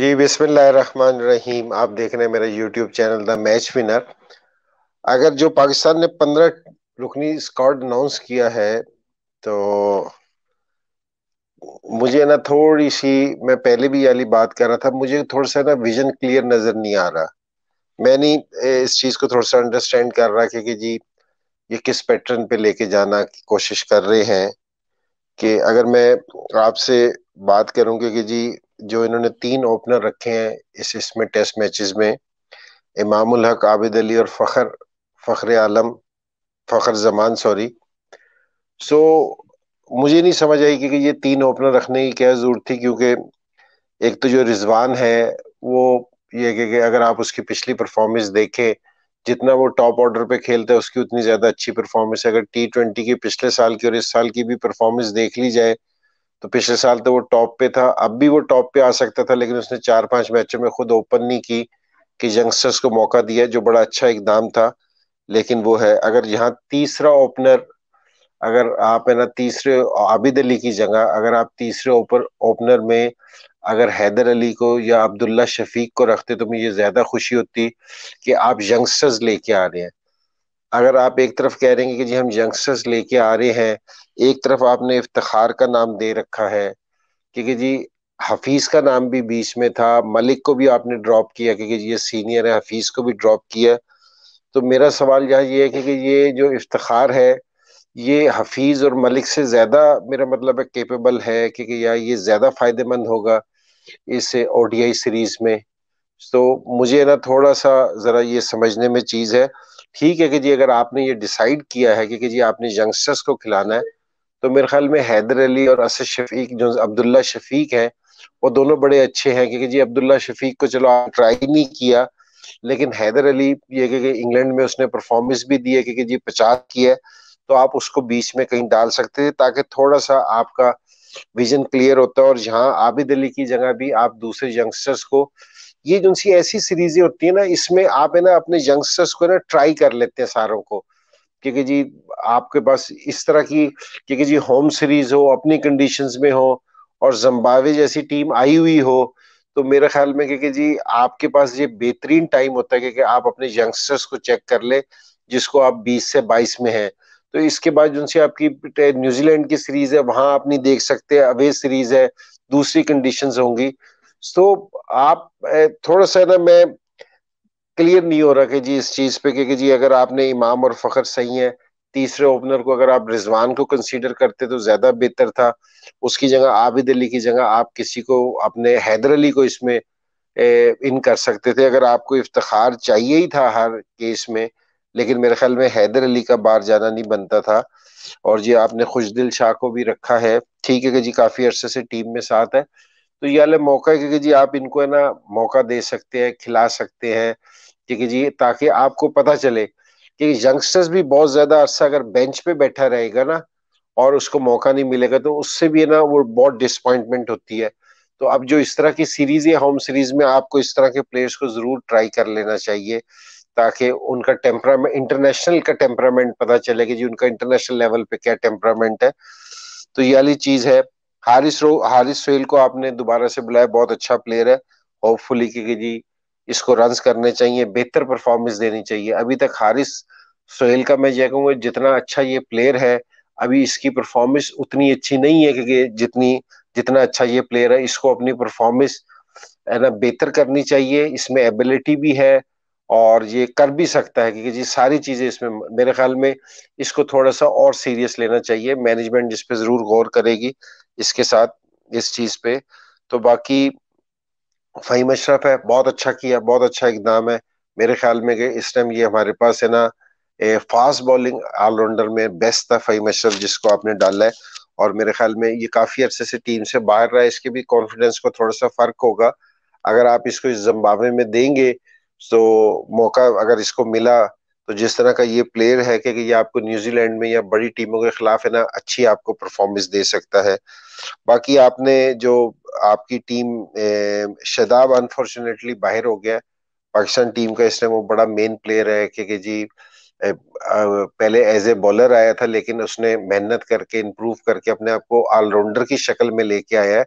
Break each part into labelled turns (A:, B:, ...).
A: जी रहीम आप देख रहे हैं मेरा YouTube channel the match winner अगर जो पाकिस्तान ने पंद्रह रुकनी स्कॉट अनाउंस किया है तो मुझे ना थोड़ी सी मैं पहले भी वाली बात कर रहा था मुझे थोड़ा सा ना विजन क्लियर नज़र नहीं आ रहा मैं नहीं इस चीज़ को थोड़ा सा अंडरस्टैंड कर रहा कि, जी ये किस पैटर्न पे लेके जाना की कोशिश कर रहे हैं कि अगर मैं आपसे बात करूँ कि जी जो इन्होंने तीन ओपनर रखे हैं इस इसमें टेस्ट मैचेस में इमामुल हक आबिद अली और फखर फखर आलम फखर जमान सॉरी सो मुझे नहीं समझ आई कि, ये तीन ओपनर रखने की क्या जरूरत थी क्योंकि एक तो जो रिजवान है वो ये कि अगर आप उसकी पिछली परफॉर्मेंस देखें जितना वो टॉप ऑर्डर पे खेलता है उसकी उतनी ज्यादा अच्छी परफॉर्मेंस है अगर टी ट्वेंटी की पिछले साल की और इस साल की भी परफॉर्मेंस देख ली जाए तो पिछले साल तो वो टॉप पे था अब भी वो टॉप पे आ सकता था लेकिन उसने चार पांच मैचों में खुद ओपन नहीं की कि यंगस्टर्स को मौका दिया जो बड़ा अच्छा एक दाम था लेकिन वो है अगर यहाँ तीसरा ओपनर अगर आप है ना तीसरे आबिद अली की जगह अगर आप तीसरे ओपर ओपनर में अगर हैदर अली को या अब्दुल्ला शफीक को रखते तो मुझे ज्यादा खुशी होती कि आप यंगस्टर्स लेके आ रहे हैं अगर आप एक तरफ कह रहे हैं कि जी हम यंगस्टर्स लेके आ रहे हैं एक तरफ आपने इफ्तार का नाम दे रखा है क्योंकि जी हफीज का नाम भी बीच में था मलिक को भी आपने ड्रॉप किया क्योंकि ये सीनियर है हफीज को भी ड्रॉप किया तो मेरा सवाल यहाँ ये है कि, कि ये जो इफ्तार है ये हफीज और मलिक से ज़्यादा मेरा मतलब है केपेबल है क्योंकि यार ये ज़्यादा फायदेमंद होगा इस ओडीआई सीरीज में तो मुझे ना थोड़ा सा ज़रा ये समझने में चीज़ है ठीक है कि जी अगर आपने ये डिसाइड किया है कि, कि जी आपने यंगस्टर्स को खिलाना है तो मेरे ख्याल में हैदर अली और असद शफीक जो अब्दुल्ला शफीक है वो दोनों बड़े अच्छे हैं क्योंकि जी अब्दुल्ला शफीक को चलो आप ट्राई नहीं किया लेकिन हैदर अली ये कि इंग्लैंड में उसने परफॉर्मेंस भी दी है क्योंकि जी पचास की है तो आप उसको बीच में कहीं डाल सकते थे ताकि थोड़ा सा आपका विजन क्लियर होता है और यहाँ आबिद अली की जगह भी आप दूसरे यंगस्टर्स को ये जो सी ऐसी सीरीजें होती है ना इसमें आप है ना अपने यंगस्टर्स को ना ट्राई कर लेते हैं सारों को क्योंकि जी आपके पास इस तरह की क्योंकि जी होम सीरीज हो अपनी कंडीशंस में हो और जम्बावे जैसी टीम आई हुई हो तो मेरे ख्याल में क्योंकि जी आपके पास ये बेहतरीन टाइम होता है क्योंकि आप अपने यंगस्टर्स को चेक कर ले जिसको आप 20 से 22 में हैं तो इसके बाद जो आपकी न्यूजीलैंड की सीरीज है वहां आप नहीं देख सकते अवे सीरीज है दूसरी कंडीशंस होंगी तो आप थोड़ा सा ना मैं क्लियर नहीं हो रहा कि जी इस चीज पे कि जी अगर आपने इमाम और फखर सही है तीसरे ओपनर को अगर आप रिजवान को कंसीडर करते तो ज्यादा बेहतर था उसकी जगह आबिद अली की जगह आप किसी को अपने हैदर अली को इसमें इन कर सकते थे अगर आपको इफ्तार चाहिए ही था हर केस में लेकिन मेरे ख्याल में हैदर अली का बाहर जाना नहीं बनता था और जी आपने खुशदिल शाह को भी रखा है ठीक है कि जी काफी अरसे से टीम में साथ है तो ये वाले मौका है कि जी आप इनको है ना मौका दे सकते हैं खिला सकते हैं ठीक है जी ताकि आपको पता चले कि यंगस्टर्स भी बहुत ज्यादा अरसा अगर बेंच पे बैठा रहेगा ना और उसको मौका नहीं मिलेगा तो उससे भी है ना वो बहुत डिसअपॉइंटमेंट होती है तो अब जो इस तरह की सीरीज या होम सीरीज में आपको इस तरह के प्लेयर्स को जरूर ट्राई कर लेना चाहिए ताकि उनका टेम्परामेंट इंटरनेशनल का टेम्परामेंट पता चले कि जी उनका इंटरनेशनल लेवल पे क्या टेम्परामेंट है तो ये वाली चीज है हारिस रो हारिस सोहेल को आपने दोबारा से बुलाया बहुत अच्छा प्लेयर है होपफुली कि जी इसको रन करने चाहिए बेहतर परफॉर्मेंस देनी चाहिए अभी तक हारिस सोहेल का मैं यह कहूँगा जितना अच्छा ये प्लेयर है अभी इसकी परफॉर्मेंस उतनी अच्छी नहीं है क्योंकि जितनी जितना अच्छा ये प्लेयर है इसको अपनी परफॉर्मेंस है ना बेहतर करनी चाहिए इसमें एबिलिटी भी है और ये कर भी सकता है क्योंकि जी सारी चीजें इसमें मेरे ख्याल में इसको थोड़ा सा और सीरियस लेना चाहिए मैनेजमेंट इस पे जरूर गौर करेगी इसके साथ इस चीज पे तो बाकी फहीम अशरफ है बहुत अच्छा किया बहुत अच्छा इकदाम है मेरे ख्याल में इस टाइम ये हमारे पास है ना फास्ट बॉलिंग ऑलराउंडर में बेस्ट था फहीम अशरफ जिसको आपने डाला है और मेरे ख्याल में ये काफी अरसे से टीम से बाहर रहा है इसके भी कॉन्फिडेंस को थोड़ा सा फर्क होगा अगर आप इसको इस जम्बावे में देंगे तो मौका अगर इसको मिला तो जिस तरह का ये प्लेयर है कि ये आपको न्यूजीलैंड में या बड़ी टीमों के खिलाफ है ना अच्छी आपको परफॉर्मेंस दे सकता है बाकी आपने जो आपकी टीम शदाब अनफॉर्चुनेटली बाहर हो गया पाकिस्तान टीम का इस टाइम वो बड़ा मेन प्लेयर है कि जी पहले एज ए बॉलर आया था लेकिन उसने मेहनत करके इम्प्रूव करके अपने आप को ऑलराउंडर की शक्ल में लेके आया है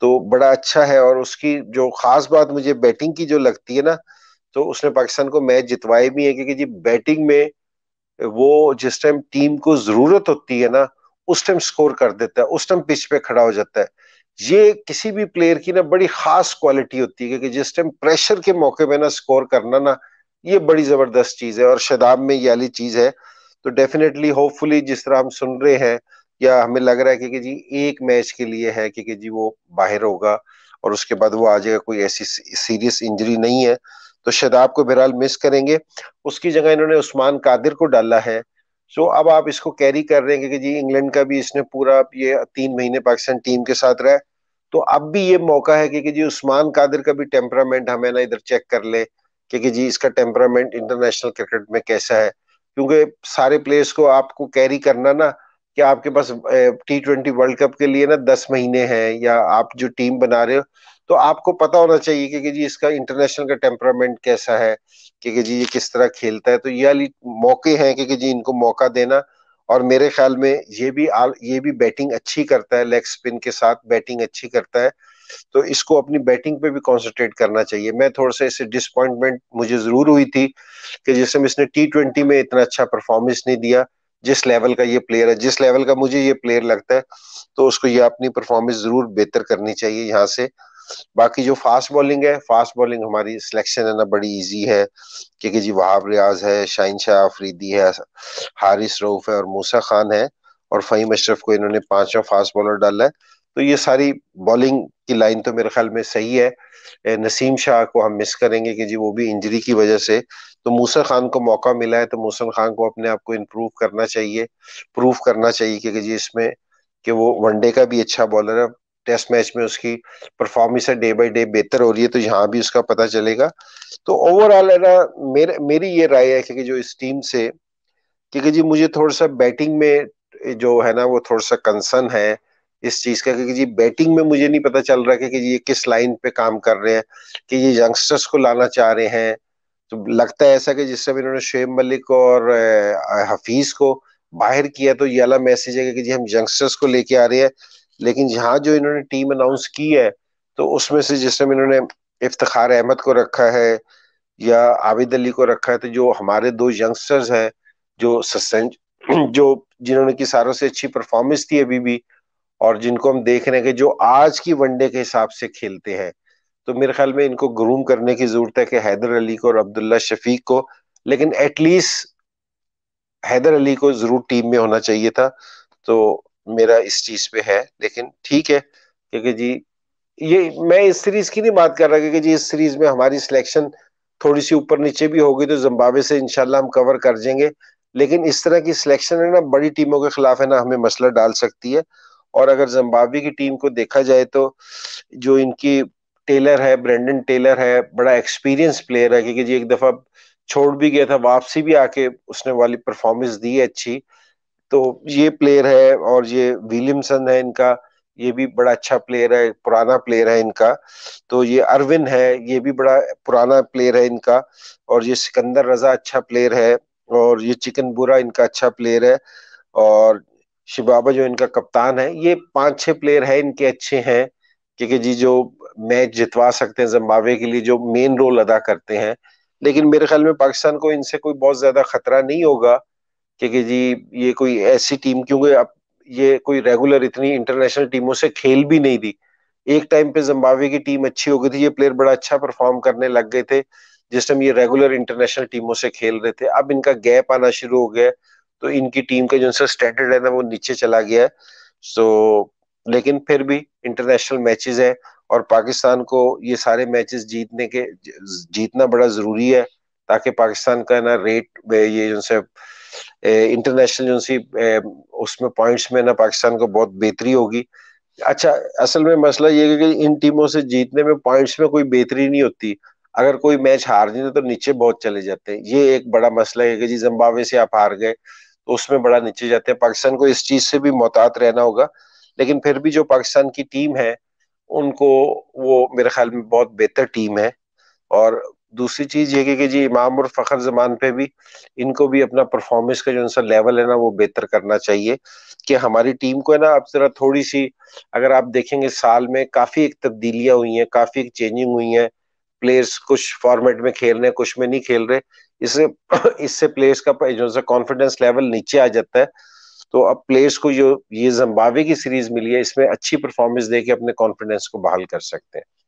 A: तो बड़ा अच्छा है और उसकी जो खास बात मुझे बैटिंग की जो लगती है ना तो उसने पाकिस्तान को मैच जितवाए भी है क्योंकि जी बैटिंग में वो जिस टाइम टीम को जरूरत होती है ना उस टाइम स्कोर कर देता है उस टाइम पिच पे खड़ा हो जाता है ये किसी भी प्लेयर की ना बड़ी खास क्वालिटी होती है क्योंकि जिस टाइम प्रेशर के मौके पे ना स्कोर करना ना ये बड़ी जबरदस्त चीज है और शदाब में ये वाली चीज है तो डेफिनेटली होपफुली जिस तरह हम सुन रहे हैं या हमें लग रहा है कि जी एक मैच के लिए है कि जी वो बाहर होगा और उसके बाद वो आ जाएगा कोई ऐसी सीरियस इंजरी नहीं है तो शदाब को बहरहाल मिस करेंगे उसकी जगह इन्होंने उस्मान कादिर को डाला है सो अब आप इसको कैरी कर रहे हैं कि जी इंग्लैंड का भी इसने पूरा ये तीन महीने पाकिस्तान टीम के साथ रहा तो अब भी ये मौका है कि, जी उस्मान कादिर का भी टेम्परामेंट हमें ना इधर चेक कर ले कि जी इसका टेम्परामेंट इंटरनेशनल क्रिकेट में कैसा है क्योंकि सारे प्लेयर्स को आपको कैरी करना ना कि आपके पास टी ट्वेंटी वर्ल्ड कप के लिए ना दस महीने हैं या आप जो टीम बना रहे हो तो आपको पता होना चाहिए कि, कि जी इसका इंटरनेशनल का टेम्परामेंट कैसा है कि, कि जी ये किस तरह खेलता है तो ये वाली मौके हैं कि, कि जी इनको मौका देना और मेरे ख्याल में ये भी आल, ये भी बैटिंग अच्छी करता है लेग स्पिन के साथ बैटिंग अच्छी करता है तो इसको अपनी बैटिंग पे भी कॉन्सेंट्रेट करना चाहिए मैं थोड़ा सा इससे डिसअपॉइंटमेंट मुझे जरूर हुई थी कि जिसमें इसने टी ट्वेंटी में इतना अच्छा परफॉर्मेंस नहीं दिया जिस लेवल का ये प्लेयर है जिस लेवल का मुझे ये प्लेयर लगता है तो उसको ये अपनी परफॉर्मेंस जरूर बेहतर करनी चाहिए यहाँ से बाकी जो फास्ट बॉलिंग है फास्ट बॉलिंग हमारी सिलेक्शन है ना बड़ी इजी है क्योंकि जी वहाब रियाज है शाहिन शाह अफरीदी है हारिस रऊफ है और मूसा खान है और फ़हीम अशरफ को इन्होंने पांचवा फास्ट बॉलर डाला है तो ये सारी बॉलिंग की लाइन तो मेरे ख्याल में सही है नसीम शाह को हम मिस करेंगे कि जी वो भी इंजरी की वजह से तो मूसा खान को मौका मिला है तो मूसा खान को अपने आप को इम्प्रूव करना चाहिए प्रूव करना चाहिए कि जी इसमें कि वो वनडे का भी अच्छा बॉलर है टेस्ट मैच में उसकी परफॉर्मेंस है डे बाय डे बेहतर हो रही है तो यहाँ भी उसका पता चलेगा तो ओवरऑल है ना मेरे मेरी ये राय है कि जो इस टीम से क्योंकि जी मुझे थोड़ा सा बैटिंग में जो है ना वो थोड़ा सा कंसर्न है इस चीज का क्योंकि जी बैटिंग में मुझे नहीं पता चल रहा कि ये किस लाइन पे काम कर रहे हैं कि ये यंगस्टर्स को लाना चाह रहे हैं तो लगता है ऐसा कि जिस समय इन्होंने शेब मलिक और हफीज को बाहर किया तो ये अला मैसेज है कि जी हम यंगस्टर्स को लेके आ रहे हैं लेकिन यहाँ जो इन्होंने टीम अनाउंस की है तो उसमें से जिस टाइम इन्होंने इफ्तार अहमद को रखा है या आबिद अली को रखा है तो जो हमारे दो यंगस्टर्स हैं जो सस्पेंज जो जिन्होंने की सारों से अच्छी परफॉर्मेंस थी अभी भी और जिनको हम देख रहे हैं कि जो आज की वनडे के हिसाब से खेलते हैं तो मेरे ख्याल में इनको ग्रूम करने की जरूरत है कि हैदर अली को और अब्दुल्ला शफीक को लेकिन एटलीस्ट हैदर अली को जरूर टीम में होना चाहिए था तो मेरा इस चीज पे है लेकिन ठीक है क्योंकि जी ये मैं इस सीरीज की नहीं बात कर रहा क्योंकि जी इस सीरीज में हमारी सिलेक्शन थोड़ी सी ऊपर नीचे भी होगी तो जिम्बाब्वे से इनशाला हम कवर कर जाएंगे लेकिन इस तरह की सिलेक्शन है ना बड़ी टीमों के खिलाफ है ना हमें मसला डाल सकती है और अगर जिम्बाब्वे की टीम को देखा जाए तो जो इनकी टेलर है ब्रेंडन टेलर है बड़ा एक्सपीरियंस प्लेयर है क्योंकि जी एक दफा छोड़ भी गया था वापसी भी आके उसने वाली परफॉर्मेंस दी है अच्छी तो ये प्लेयर है और ये विलियमसन है इनका ये भी बड़ा अच्छा प्लेयर है पुराना प्लेयर है इनका तो ये अरविन है ये भी बड़ा पुराना प्लेयर है इनका और ये सिकंदर रजा अच्छा प्लेयर है और ये चिकन बुरा इनका अच्छा प्लेयर है और शिबाबा जो इनका कप्तान है ये पांच छह प्लेयर है इनके अच्छे हैं क्योंकि जी जो मैच जितवा सकते हैं जम्बावे के लिए जो मेन रोल अदा करते हैं लेकिन मेरे ख्याल में पाकिस्तान को इनसे कोई बहुत ज्यादा खतरा नहीं होगा कि जी ये कोई ऐसी टीम क्योंकि अब ये कोई रेगुलर इतनी इंटरनेशनल टीमों से खेल भी नहीं थी एक टाइम पे जम्बावे की टीम अच्छी हो गई थी ये प्लेयर बड़ा अच्छा परफॉर्म करने लग गए थे जिस टाइम ये रेगुलर इंटरनेशनल टीमों से खेल रहे थे अब इनका गैप आना शुरू हो गया तो इनकी टीम का जो स्टैंडर्ड है ना वो नीचे चला गया है सो लेकिन फिर भी इंटरनेशनल मैचेस है और पाकिस्तान को ये सारे मैचेस जीतने के जीतना बड़ा जरूरी है ताकि पाकिस्तान का ना रेट ये जो इंटरनेशनल eh, जो सी eh, उसमें पॉइंट्स में ना पाकिस्तान को बहुत बेहतरी होगी अच्छा असल में मसला ये है कि इन टीमों से जीतने में पॉइंट्स में कोई बेहतरी नहीं होती अगर कोई मैच हार जाए तो नीचे बहुत चले जाते हैं ये एक बड़ा मसला है कि जी जम्बावे से आप हार गए तो उसमें बड़ा नीचे जाते हैं पाकिस्तान को इस चीज से भी मोहतात रहना होगा लेकिन फिर भी जो पाकिस्तान की टीम है उनको वो मेरे ख्याल में बहुत बेहतर टीम है और दूसरी चीज ये कि जी इमाम और फखर जमान पे भी इनको भी अपना परफॉर्मेंस का जो सा लेवल है ना वो बेहतर करना चाहिए कि हमारी टीम को है ना अब जरा थोड़ी सी अगर आप देखेंगे साल में काफी एक तब्दीलियां हुई हैं काफी एक चेंजिंग हुई है प्लेयर्स कुछ फॉर्मेट में खेल रहे हैं कुछ में नहीं खेल रहे इससे इससे प्लेयर्स का जो सा कॉन्फिडेंस लेवल नीचे आ जाता है तो अब प्लेयर्स को जो ये जम्बावे की सीरीज मिली है इसमें अच्छी परफॉर्मेंस देके अपने कॉन्फिडेंस को बहाल कर सकते हैं